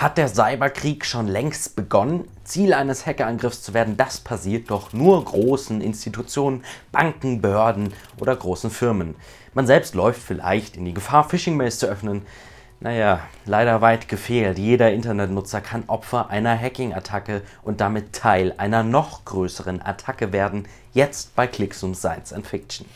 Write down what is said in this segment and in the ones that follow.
Hat der Cyberkrieg schon längst begonnen? Ziel eines Hackerangriffs zu werden, das passiert doch nur großen Institutionen, Banken, Behörden oder großen Firmen. Man selbst läuft vielleicht in die Gefahr, Phishing-Mails zu öffnen. Naja, leider weit gefehlt. Jeder Internetnutzer kann Opfer einer Hacking-Attacke und damit Teil einer noch größeren Attacke werden, jetzt bei Clicksum Science and Fiction.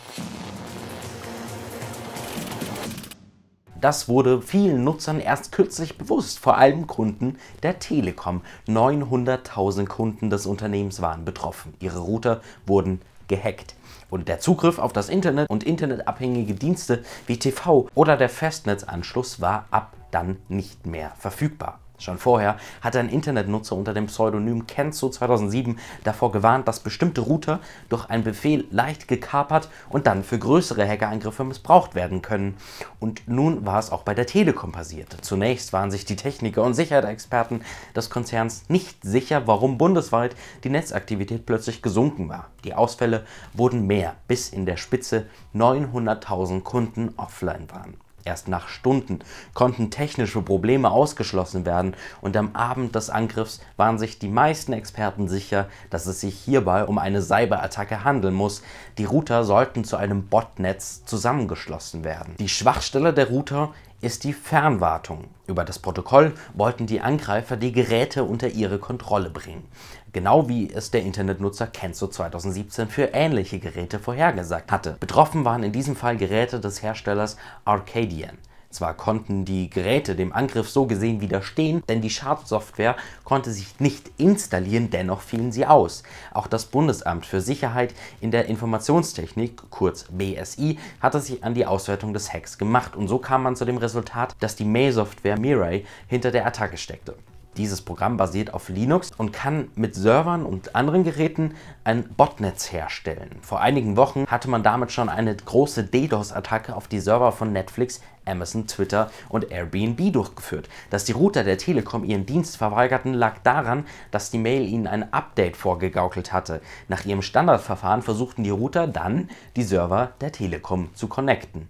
Das wurde vielen Nutzern erst kürzlich bewusst, vor allem Kunden der Telekom. 900.000 Kunden des Unternehmens waren betroffen. Ihre Router wurden gehackt. Und der Zugriff auf das Internet und internetabhängige Dienste wie TV oder der Festnetzanschluss war ab dann nicht mehr verfügbar. Schon vorher hatte ein Internetnutzer unter dem Pseudonym Kenzo 2007 davor gewarnt, dass bestimmte Router durch einen Befehl leicht gekapert und dann für größere Hackerangriffe missbraucht werden können. Und nun war es auch bei der Telekom passiert. Zunächst waren sich die Techniker und Sicherheitsexperten des Konzerns nicht sicher, warum bundesweit die Netzaktivität plötzlich gesunken war. Die Ausfälle wurden mehr, bis in der Spitze 900.000 Kunden offline waren. Erst nach Stunden konnten technische Probleme ausgeschlossen werden und am Abend des Angriffs waren sich die meisten Experten sicher, dass es sich hierbei um eine Cyberattacke handeln muss. Die Router sollten zu einem Botnetz zusammengeschlossen werden. Die Schwachstelle der Router ist die Fernwartung. Über das Protokoll wollten die Angreifer die Geräte unter ihre Kontrolle bringen. Genau wie es der Internetnutzer Kenzo 2017 für ähnliche Geräte vorhergesagt hatte. Betroffen waren in diesem Fall Geräte des Herstellers Arcadian. Zwar konnten die Geräte dem Angriff so gesehen widerstehen, denn die Schadsoftware konnte sich nicht installieren, dennoch fielen sie aus. Auch das Bundesamt für Sicherheit in der Informationstechnik, kurz BSI, hatte sich an die Auswertung des Hacks gemacht und so kam man zu dem Resultat, dass die Mail-Software Mirai hinter der Attacke steckte. Dieses Programm basiert auf Linux und kann mit Servern und anderen Geräten ein Botnetz herstellen. Vor einigen Wochen hatte man damit schon eine große DDoS-Attacke auf die Server von Netflix, Amazon, Twitter und Airbnb durchgeführt. Dass die Router der Telekom ihren Dienst verweigerten, lag daran, dass die Mail ihnen ein Update vorgegaukelt hatte. Nach ihrem Standardverfahren versuchten die Router dann, die Server der Telekom zu connecten.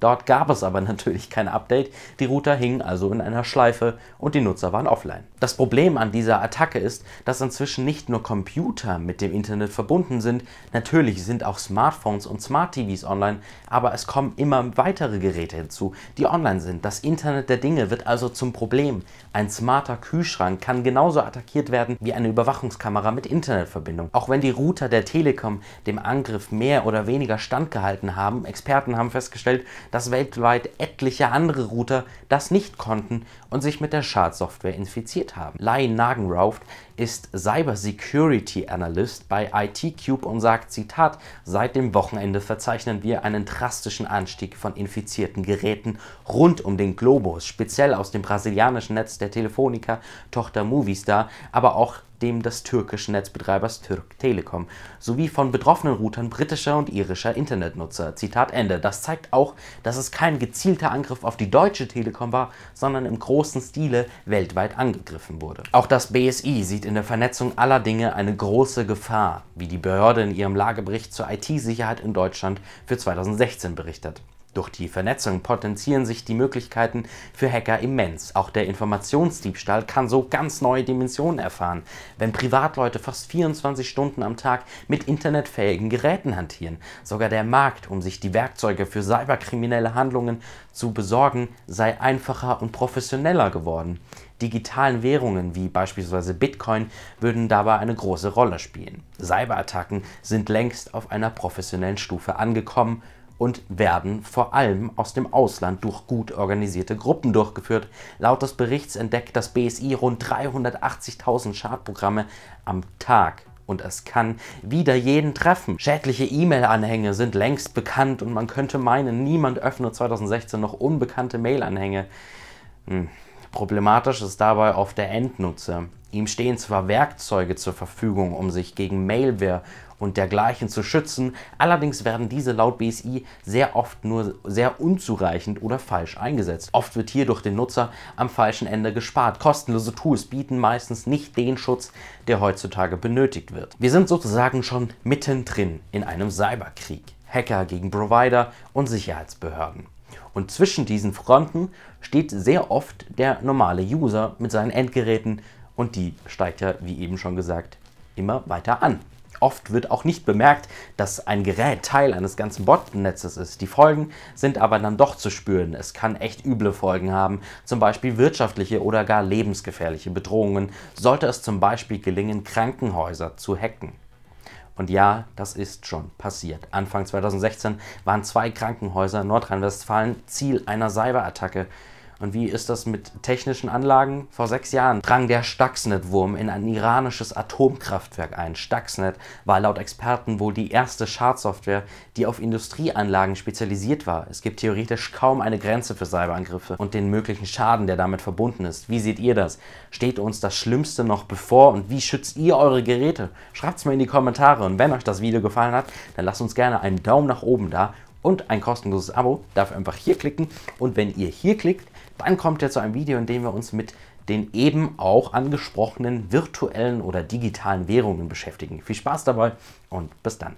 Dort gab es aber natürlich kein Update, die Router hingen also in einer Schleife und die Nutzer waren offline. Das Problem an dieser Attacke ist, dass inzwischen nicht nur Computer mit dem Internet verbunden sind, natürlich sind auch Smartphones und Smart TVs online, aber es kommen immer weitere Geräte hinzu, die online sind. Das Internet der Dinge wird also zum Problem. Ein smarter Kühlschrank kann genauso attackiert werden wie eine Überwachungskamera mit Internetverbindung. Auch wenn die Router der Telekom dem Angriff mehr oder weniger standgehalten haben, Experten haben festgestellt, dass weltweit etliche andere Router das nicht konnten und sich mit der Schadsoftware infiziert haben. Lai Nagenrauft ist Cyber Security Analyst bei IT Cube und sagt, Zitat, seit dem Wochenende verzeichnen wir einen drastischen Anstieg von infizierten Geräten rund um den Globus, speziell aus dem brasilianischen Netz der Telefonica-Tochter Movistar, aber auch dem des türkischen Netzbetreibers Türk Telekom sowie von betroffenen Routern britischer und irischer Internetnutzer. Zitat Ende. Das zeigt auch, dass es kein gezielter Angriff auf die Deutsche Telekom war, sondern im großen Stile weltweit angegriffen wurde. Auch das BSI sieht in der Vernetzung aller Dinge eine große Gefahr, wie die Behörde in ihrem Lagebericht zur IT-Sicherheit in Deutschland für 2016 berichtet. Durch die Vernetzung potenzieren sich die Möglichkeiten für Hacker immens. Auch der Informationsdiebstahl kann so ganz neue Dimensionen erfahren, wenn Privatleute fast 24 Stunden am Tag mit internetfähigen Geräten hantieren. Sogar der Markt, um sich die Werkzeuge für cyberkriminelle Handlungen zu besorgen, sei einfacher und professioneller geworden. Digitalen Währungen wie beispielsweise Bitcoin würden dabei eine große Rolle spielen. Cyberattacken sind längst auf einer professionellen Stufe angekommen und werden vor allem aus dem Ausland durch gut organisierte Gruppen durchgeführt. Laut des Berichts entdeckt das BSI rund 380.000 Schadprogramme am Tag und es kann wieder jeden treffen. Schädliche E-Mail-Anhänge sind längst bekannt und man könnte meinen, niemand öffne 2016 noch unbekannte Mail-Anhänge. Hm. Problematisch ist dabei oft der Endnutzer. Ihm stehen zwar Werkzeuge zur Verfügung, um sich gegen Malware und dergleichen zu schützen, allerdings werden diese laut BSI sehr oft nur sehr unzureichend oder falsch eingesetzt. Oft wird hier durch den Nutzer am falschen Ende gespart. Kostenlose Tools bieten meistens nicht den Schutz, der heutzutage benötigt wird. Wir sind sozusagen schon mittendrin in einem Cyberkrieg. Hacker gegen Provider und Sicherheitsbehörden. Und zwischen diesen Fronten steht sehr oft der normale User mit seinen Endgeräten und die steigt ja, wie eben schon gesagt, immer weiter an. Oft wird auch nicht bemerkt, dass ein Gerät Teil eines ganzen Botnetzes ist. Die Folgen sind aber dann doch zu spüren. Es kann echt üble Folgen haben, zum Beispiel wirtschaftliche oder gar lebensgefährliche Bedrohungen, sollte es zum Beispiel gelingen, Krankenhäuser zu hacken. Und ja, das ist schon passiert. Anfang 2016 waren zwei Krankenhäuser in Nordrhein-Westfalen Ziel einer Cyberattacke. Und wie ist das mit technischen Anlagen? Vor sechs Jahren drang der Stuxnet-Wurm in ein iranisches Atomkraftwerk ein. Stuxnet war laut Experten wohl die erste Schadsoftware, die auf Industrieanlagen spezialisiert war. Es gibt theoretisch kaum eine Grenze für Cyberangriffe und den möglichen Schaden, der damit verbunden ist. Wie seht ihr das? Steht uns das Schlimmste noch bevor und wie schützt ihr eure Geräte? Schreibt es mir in die Kommentare und wenn euch das Video gefallen hat, dann lasst uns gerne einen Daumen nach oben da und ein kostenloses Abo. Dafür einfach hier klicken und wenn ihr hier klickt, dann kommt ihr zu einem Video, in dem wir uns mit den eben auch angesprochenen virtuellen oder digitalen Währungen beschäftigen. Viel Spaß dabei und bis dann.